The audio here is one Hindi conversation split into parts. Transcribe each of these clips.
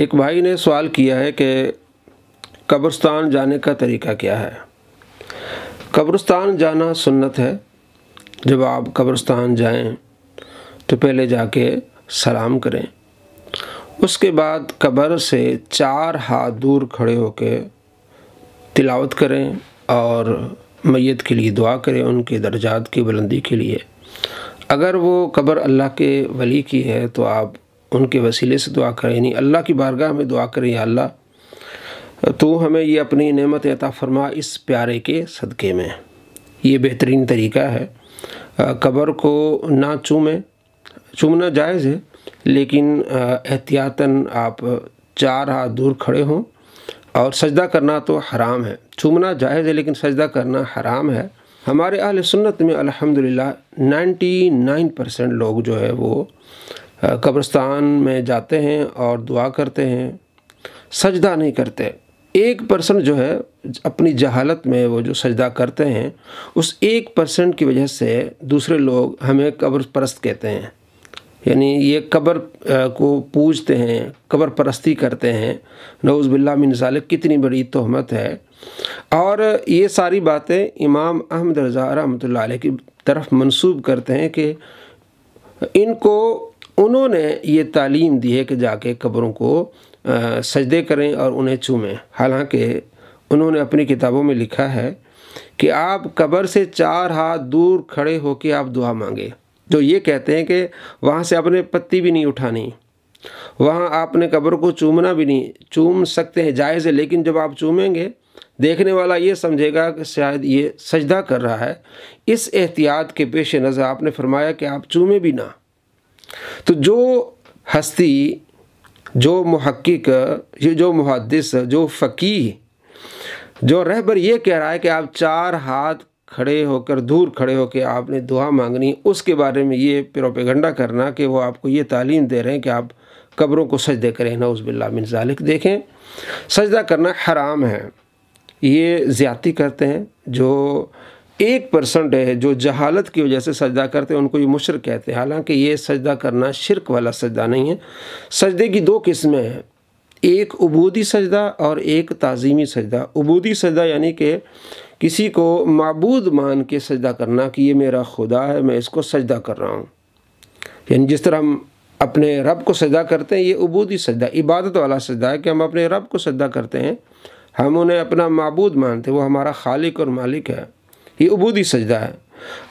एक भाई ने सवाल किया है कि कब्रस्तान जाने का तरीका क्या है कब्रस्तान जाना सुन्नत है जब आप कब्रस्तान जाएं तो पहले जाके सलाम करें उसके बाद कब्र से चार हाथ दूर खड़े होकर तिलावत करें और मैत के लिए दुआ करें उनके दर्जात की बुलंदी के लिए अगर वो कब्र अल्लाह के वली की है तो आप उनके वसीले से दुआ करें यानी अल्लाह की बारगाह में दुआ करें या अल्लाह तो हमें ये अपनी नेमत अता फरमा इस प्यारे के सदक़े में ये बेहतरीन तरीका है कबर को ना चूमें चूमना जायज़ है लेकिन एहतियातन आप चार हाथ दूर खड़े हों और सजदा करना तो हराम है चूमना जायज़ है लेकिन सजदा करना हराम है हमारे अहल सुन्नत में अल्हम्दुलिल्लाह 99 परसेंट लोग जो है वो कब्रस्तान में जाते हैं और दुआ करते हैं सजदा नहीं करते एक परसेंट जो है अपनी जहालत में वो जो सजदा करते हैं उस एक परसेंट की वजह से दूसरे लोग हमें कब्र परस्त कहते हैं यानी ये कब्र को पूजते हैं कब्र परस्ती करते हैं नौज़ बिल्ला मिनजालक कितनी बड़ी तहमत है और ये सारी बातें इमाम अहमद रज़ा रहमत की तरफ मंसूब करते हैं कि इनको उन्होंने ये तालीम दी है कि जाके कब्रों को सजदे करें और उन्हें चूमें हालांकि उन्होंने अपनी किताबों में लिखा है कि आप कब्र से चार हाथ दूर खड़े होकर आप दुआ मांगे जो तो ये कहते हैं कि वहाँ से आपने पत्ती भी नहीं उठानी वहाँ आपने कब्र को चूमना भी नहीं चूम सकते हैं जायज़ है लेकिन जब आप चूमेंगे देखने वाला ये समझेगा कि शायद ये सजदा कर रहा है इस एहतियात के पेश नज़र आपने फरमाया कि आप चूमें भी ना तो जो हस्ती जो महक्क ये जो मुहदस जो फ़कीह जो रहबर ये कह रहा है कि आप चार हाथ खड़े होकर दूर खड़े होकर आपने दुआ मांगनी उसके बारे में ये प्रोपेगंडा करना कि वो आपको ये तालीम दे रहे हैं कि आप कब्रों को सजदे करें ना मिन ज़ालिक देखें सजदा करना हराम है ये ज़्यादती करते हैं जो एक परसेंट है जो जहालत की वजह से सजदा करते हैं उनको ये मुशर कहते हैं हालांकि ये सजदा करना शिरक वाला सजदा नहीं है सजदे की दो किस्में हैं एक उबूदी सजदा और एक ताज़ीमी सजदा उबूदी सजदा यानी कि किसी को मबूद मान के सजदा करना कि ये मेरा खुदा है मैं इसको सजदा कर रहा हूँ यानी जिस तरह हम अपने रब को सजदा करते हैं ये उबूदी सजदा इबादत वाला सजदा है कि हम अपने रब को सजदा करते हैं हम उन्हें अपना मबूद मानते हैं वो हमारा खालिक और मालिक है ये उबूदी सजदा है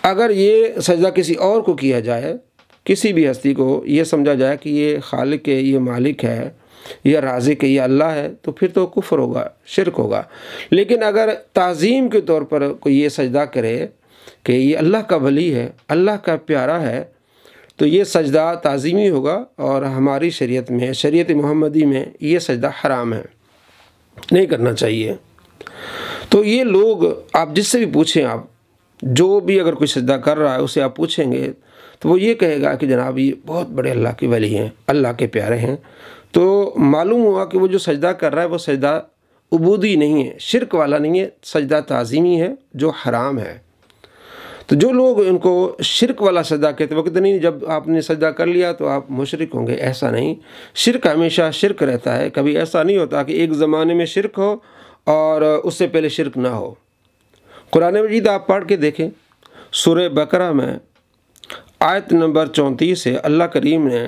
अगर ये सजदा किसी और को किया जाए किसी भी हस्ती को ये समझा जाए कि ये खालिक है ये मालिक है या राजिक है या अल्लाह है तो फिर तो कुफर होगा शिरक होगा लेकिन अगर तज़ीम के तौर पर कोई ये सजदा करे कि ये अल्लाह का भली है अल्लाह का प्यारा है तो ये सजदा तज़ीमी होगा और हमारी शरीयत में शरीयत मोहम्मदी में ये सजदा हराम है नहीं करना चाहिए तो ये लोग आप जिससे भी पूछें आप जो भी अगर कोई सजदा कर रहा है उसे आप पूछेंगे तो वो ये कहेगा कि जनाब ये बहुत बड़े अल्लाह के वली हैं अल्लाह के प्यारे हैं तो मालूम हुआ कि वो जो सजदा कर रहा है वो सजदा उबूदी नहीं है शिरक वाला नहीं है सजदा ताज़ीमी है जो हराम है तो जो लोग इनको शिरक वाला सजदा कहते वो कहते नहीं जब आपने सजदा कर लिया तो आप मुशरक होंगे ऐसा नहीं शिरक हमेशा शिरक रहता है कभी ऐसा नहीं होता कि एक ज़माने में शिरक हो और उससे पहले शिरक ना हो कुरान मजीद आप पढ़ के देखें सुर बकरा में आयत नंबर चौंतीस है अल्लाह करीम ने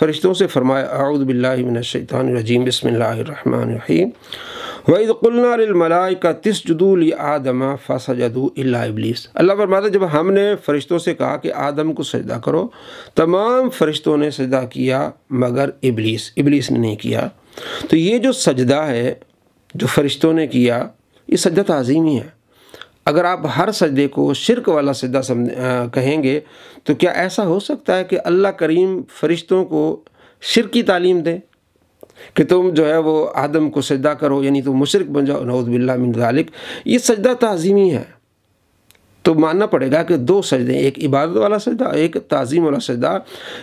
फरिश्तों से फरमाया आउदबिल्लिमिनशैतानरजीम बसमीम तस जदूल आदमा फ़ासजदू जदू इबलीस अल्लाह फरमाता जब हमने फ़रिश्तों से कहा कि आदम को सजदा करो तमाम फ़रिश्तों ने सजदा किया मगर इबलीस इबलीस ने नहीं किया तो ये जो सजदा है जो फरिश्तों ने किया ये सजदा तज़ीमी है अगर आप हर सजदे को शिरक वाला सजदा समझ कहेंगे तो क्या ऐसा हो सकता है कि अल्लाह करीम फरिश्तों को शिर की तालीम दें कि तुम जो है वो आदम को सजदा करो यानी तुम मुशरक बन जाओ नौदबिल्ला ये सजदा तज़ीमी है तो मानना पड़ेगा कि दो सजदे एक इबादत वाला सजदा एक तज़ीम वाला सजदा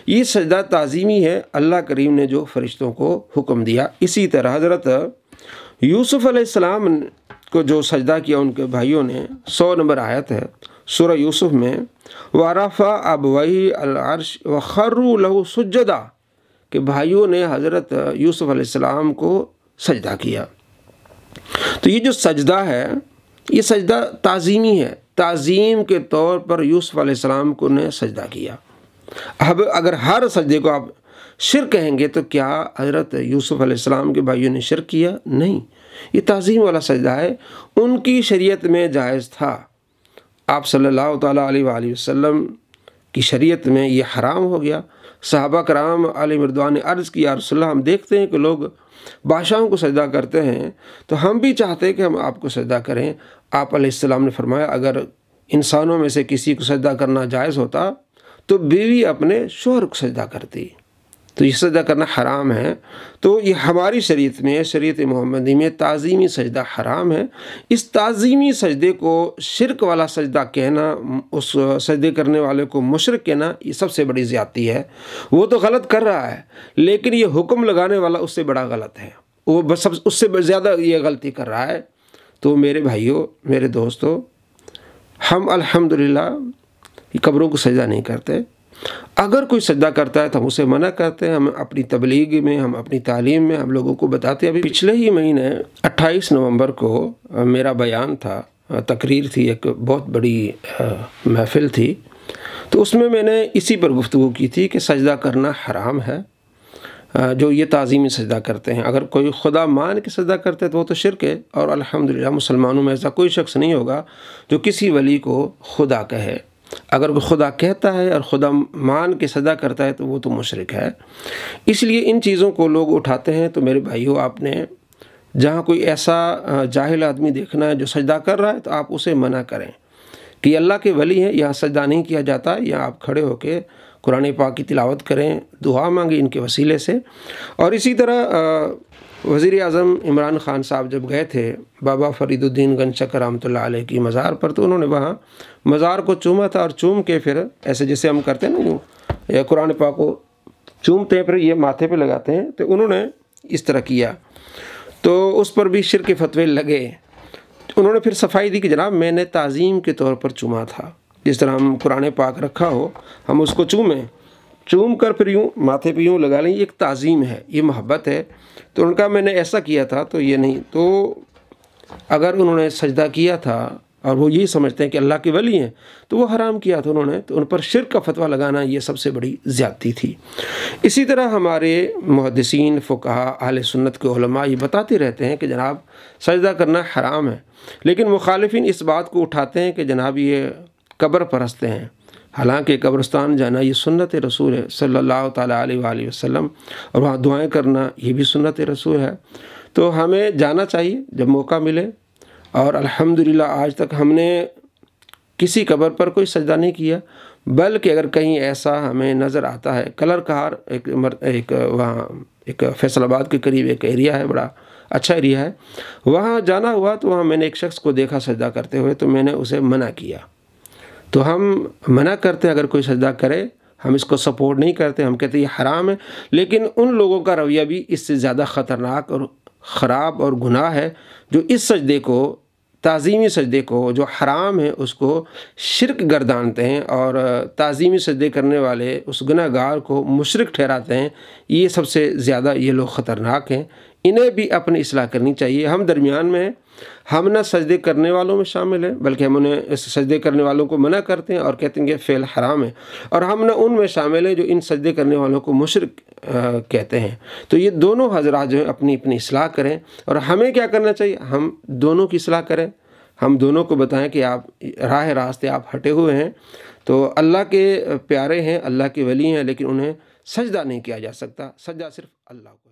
ये सजदा तज़ीमी है अल्लाह करीम ने जो फरिश्तों को हुक्म दिया इसी तरह हज़रत यूसुफ़ अलैहिस्सलाम को जो सजदा किया उनके भाइयों ने सौ नंबर आयत है सूरह यूसुफ में वारफ़ा अब वही अलअर्श व खर्रु लहु सजदा के भाइयों ने हज़रत यूसुफ़ अलैहिस्सलाम को सजदा किया तो ये जो सजदा है ये सजदा ताज़ीमी है ताज़ीम के तौर पर यूसुफ़ अलैहिस्सलाम को ने सजदा किया अब अगर हर सजदे को आप शिर कहेंगे तो क्या हज़रत यूसुफ़ अलैहिस्सलाम के भाइयों ने शिर किया नहीं ये तज़ीम वाला सजदा है उनकी शरीयत में जायज़ था आप सल्लल्लाहु अलैहि वसल्लम की शरीयत में ये हराम हो गया सहाबा कराम अली मरदवान ने अर्ज़ किया रसोल्ला हम देखते हैं कि लोग बादशाहों को सजदा करते हैं तो हम भी चाहते हैं कि हम आपको सजदा करें आप ने फरमाया अगर इंसानों में से किसी को सजदा करना जायज़ होता तो बीवी अपने शोहर को सजदा करती तो ये सजदा करना हराम है तो ये हमारी शरीत में शरीत मोहम्मदी में ताज़ीमी सजदा हराम है इस ताज़ीमी सजदे को शिरक वाला सजदा कहना उस सजदे करने वाले को मुशरक कहना ये सबसे बड़ी ज़्यादती है वो तो गलत कर रहा है लेकिन ये हुक्म लगाने वाला उससे बड़ा गलत है वो सब उससे ज़्यादा ये गलती कर रहा है तो मेरे भाइयों मेरे दोस्तों हम अलहमदिल्ला कब्रों को सजदा नहीं करते अगर कोई सजदा करता है तो हम उसे मना करते हैं हम अपनी तबलीग में हम अपनी तालीम में हम लोगों को बताते हैं अभी पिछले ही महीने 28 नवंबर को मेरा बयान था तकरीर थी एक बहुत बड़ी महफिल थी तो उसमें मैंने इसी पर गुफ्तु की थी कि सजदा करना हराम है जो ये ताज़ीमी सजदा करते हैं अगर कोई खुदा मान के सजदा करते हैं तो वो तो शिरक है और अल्हम्दुलिल्लाह मुसलमानों में ऐसा कोई शख्स नहीं होगा जो किसी वली को खुदा कहे अगर खुदा कहता है और खुदा मान के सदा करता है तो वो तो मुशरक है इसलिए इन चीज़ों को लोग उठाते हैं तो मेरे भाइयों आपने जहाँ कोई ऐसा जाहिल आदमी देखना है जो सजदा कर रहा है तो आप उसे मना करें कि अल्लाह के वली हैं यहाँ सजदा नहीं किया जाता यहाँ आप खड़े होकर कुरान पाक की तिलावत करें दुआ मांगें इनके वसीले से और इसी तरह वज़ी अजम इमरान ख़ान साहब जब गए थे बाबा फरीदुद्दीन रामत आल की मज़ार पर तो उन्होंने वहाँ मज़ार को चूमा था और चूम के फिर ऐसे जैसे हम करते हैं ना यूँ या कुरान पा को चूमते हैं फिर ये माथे पे लगाते हैं तो उन्होंने इस तरह किया तो उस पर भी शिर के फतवे लगे उन्होंने फिर सफाई दी कि जनाब मैंने तज़ीम के तौर पर चूमा था जिस तरह हम कुरान पाक रखा हो हम उसको चूमें चूम कर फिर यूँ माथे पे यूँ लगा लें ये एक तज़ीम है ये मोहब्बत है तो उनका मैंने ऐसा किया था तो ये नहीं तो अगर उन्होंने सजदा किया था और वो यही समझते हैं कि अल्लाह के वली हैं तो वो हराम किया था उन्होंने तो उन पर शिर का फतवा लगाना ये सबसे बड़ी ज़्यादती थी इसी तरह हमारे मुहदसिन फ़ुका आल सुन्नत के उलमा ये बताते रहते हैं कि जनाब सजदा करना हराम है लेकिन मुखालफिन इस बात को उठाते हैं कि जनाब ये कब्र परस्ते हैं हालांकि कब्रस्तान जाना ये सुन्नत रसूल है सल्लल्लाहु अलैहि वसल्लम और वहाँ दुआएं करना ये भी सुन्नत रसूल है तो हमें जाना चाहिए जब मौका मिले और अल्हम्दुलिल्लाह आज तक हमने किसी कब्र पर कोई सजदा नहीं किया बल्कि अगर कहीं ऐसा हमें नज़र आता है कलर कहार एक मर, एक वहाँ एक फैसलाबाद के करीब एक एरिया है बड़ा अच्छा एरिया है वहाँ जाना हुआ तो वहाँ मैंने एक शख्स को देखा सजदा करते हुए तो मैंने उसे मना किया तो हम मना करते हैं अगर कोई सजदा करे हम इसको सपोर्ट नहीं करते हम कहते ये हराम है लेकिन उन लोगों का रवैया भी इससे ज़्यादा ख़तरनाक और ख़राब और गुनाह है जो इस सजदे को तज़ीमी सजदे को जो हराम है उसको शिरक गर्दानते हैं और तज़ीमी सजदे करने वाले उस गुनागार को मुशरक ठहराते हैं ये सबसे ज़्यादा ये लोग ख़तरनाक हैं इन्हें भी अपनी असलाह करनी चाहिए हम दरमियान में हम ना सजदे करने वालों में शामिल हैं बल्कि हम उन्हें सजदे करने वालों को मना करते हैं और कहते हैं कि फ़ेल हराम है और हम ना में शामिल हैं जो इन सजदे करने वालों को मुशर कहते हैं तो ये दोनों हजरा जो हैं अपनी अपनी असलाह करें और हमें क्या करना चाहिए हम दोनों की असलाह करें हम दोनों को बताएं कि आप राह रास्ते आप हटे हुए हैं तो अल्लाह के प्यारे हैं अल्लाह के वली हैं लेकिन उन्हें सजदा नहीं किया जा सकता सजदा सिर्फ अल्लाह